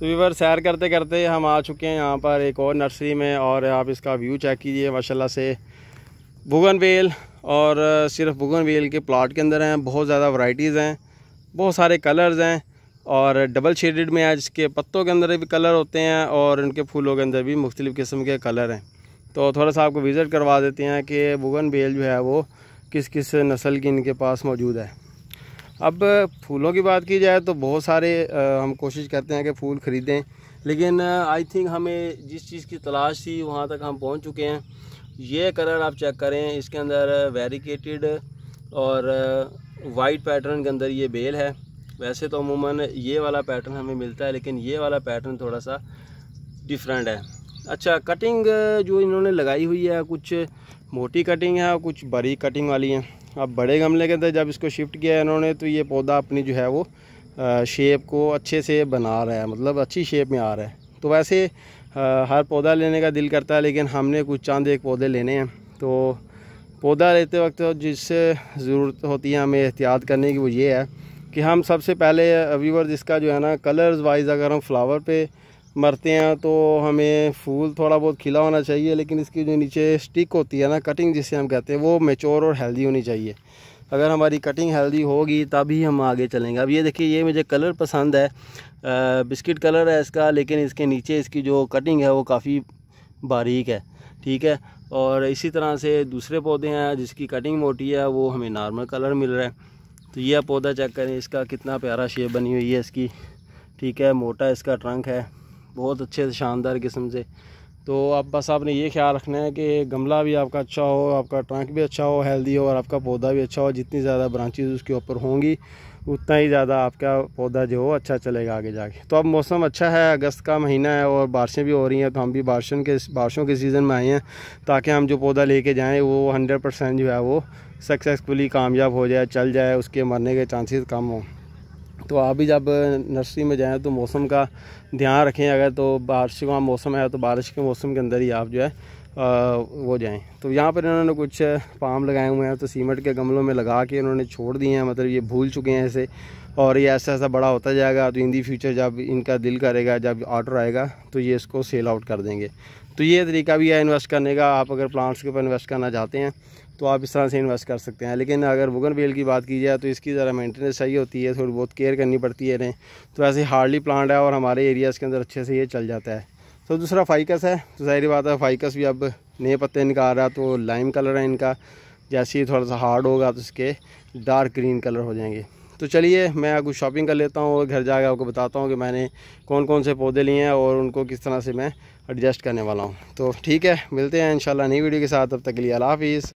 तो व्यूवर सैर करते करते हम आ चुके हैं यहाँ पर एक और नर्सरी में और आप इसका व्यू चेक कीजिए माशाल्लाह से भुगन बेल और सिर्फ भुगन बेल के प्लाट के अंदर हैं बहुत ज़्यादा वराइटीज़ हैं बहुत सारे कलर्स हैं और डबल शेडेड में आज के पत्तों के अंदर भी कलर होते हैं और इनके फूलों के अंदर भी मुख्तलिफ़ किस्म के कलर हैं तो थोड़ा सा आपको विज़िट करवा देते हैं कि भुगन बेल जो है वो किस किस नस्ल की इनके पास मौजूद है अब फूलों की बात की जाए तो बहुत सारे हम कोशिश करते हैं कि फ़ूल ख़रीदें लेकिन आई थिंक हमें जिस चीज़ की तलाश थी वहाँ तक हम पहुँच चुके हैं ये कलर आप चेक करें इसके अंदर वेरिकेटेड और वाइट पैटर्न के अंदर ये बेल है वैसे तो अमूमन ये वाला पैटर्न हमें मिलता है लेकिन ये वाला पैटर्न थोड़ा सा डिफरेंट है अच्छा कटिंग जो इन्होंने लगाई हुई है कुछ मोटी कटिंग है और कुछ बड़ी कटिंग वाली है अब बड़े गमले के अंदर जब इसको शिफ्ट किया है इन्होंने तो ये पौधा अपनी जो है वो शेप को अच्छे से बना रहा है मतलब अच्छी शेप में आ रहा है तो वैसे हर पौधा लेने का दिल करता है लेकिन हमने कुछ चांद एक पौधे लेने हैं तो पौधा लेते वक्त जिससे ज़रूरत होती है हमें एहतियात करने की वो ये है कि हम सबसे पहले व्यूवर इसका जो है ना कलर्स वाइज अगर हम फ्लावर पे मरते हैं तो हमें फूल थोड़ा बहुत खिला होना चाहिए लेकिन इसकी जो नीचे स्टिक होती है ना कटिंग जिसे हम कहते हैं वो मेचोर और हेल्दी होनी चाहिए अगर हमारी कटिंग हेल्दी होगी तभी हम आगे चलेंगे अब ये देखिए ये मुझे कलर पसंद है बिस्किट कलर है इसका लेकिन इसके नीचे इसकी जो कटिंग है वो काफ़ी बारीक है ठीक है और इसी तरह से दूसरे पौधे हैं जिसकी कटिंग मोटी है वो हमें नॉर्मल कलर मिल रहा है तो यह पौधा चेक करें इसका कितना प्यारा शेप बनी हुई है इसकी ठीक है मोटा इसका ट्रंक है बहुत अच्छे से शानदार किस्म से तो अब बस आपने ये ख्याल रखना है कि गमला भी आपका अच्छा हो आपका ट्रंक भी अच्छा हो हेल्दी हो और आपका पौधा भी अच्छा हो जितनी ज़्यादा ब्रांचेज उसके ऊपर होंगी उतना ही ज़्यादा आपका पौधा जो हो अच्छा चलेगा आगे जाके तो अब मौसम अच्छा है अगस्त का महीना है और बारिशें भी हो रही हैं तो हम भी बारिशों के बारिशों के सीज़न में आए हैं ताकि हम जो पौधा लेके जाएँ वो हंड्रेड परसेंट जो है वो सक्सेसफुली कामयाब हो जाए चल जाए उसके मरने के चांसेस कम हों तो आप भी जब नर्सरी में जाएँ तो मौसम का ध्यान रखें अगर तो बारिश का मौसम है तो बारिश के मौसम के अंदर ही आप जो है वो जाएँ तो यहाँ पर इन्होंने कुछ पाम लगाए हुए हैं तो सीमेंट के गमलों में लगा के इन्होंने छोड़ दिए हैं मतलब ये भूल चुके हैं ऐसे और ये ऐसा ऐसा बड़ा होता जाएगा तो इन दी फ्यूचर जब इनका दिल करेगा जब ऑर्डर आएगा तो ये इसको सेल आउट कर देंगे तो ये तरीका भी है इन्वेस्ट करने का आप अगर प्लांट्स के ऊपर इन्वेस्ट करना चाहते हैं तो आप इस तरह से इन्वेस्ट कर सकते हैं लेकिन अगर बुगन बेल की बात की जाए तो इसकी ज़रा मेंटेनेंस सही होती है थोड़ी बहुत केयर करनी पड़ती है इन्हें तो ऐसे हार्डली प्लांट है और हमारे एरियाज़ के अंदर अच्छे से ये चल जाता है तो दूसरा फाइकस है तो जाहिर बात है फाइकस भी अब नए पत्ते निकाल आ रहा तो लाइम कलर है इनका जैसे ही थोड़ा सा हार्ड होगा तो इसके डार्क ग्रीन कलर हो जाएंगे तो चलिए मैं आपको शॉपिंग कर लेता हूँ और घर जाकर आपको बताता हूँ कि मैंने कौन कौन से पौधे लिए हैं और उनको किस तरह से मैं एडजस्ट करने वाला हूँ तो ठीक है मिलते हैं इन नई वीडियो के साथ तब तक के लिए अला हाफिज़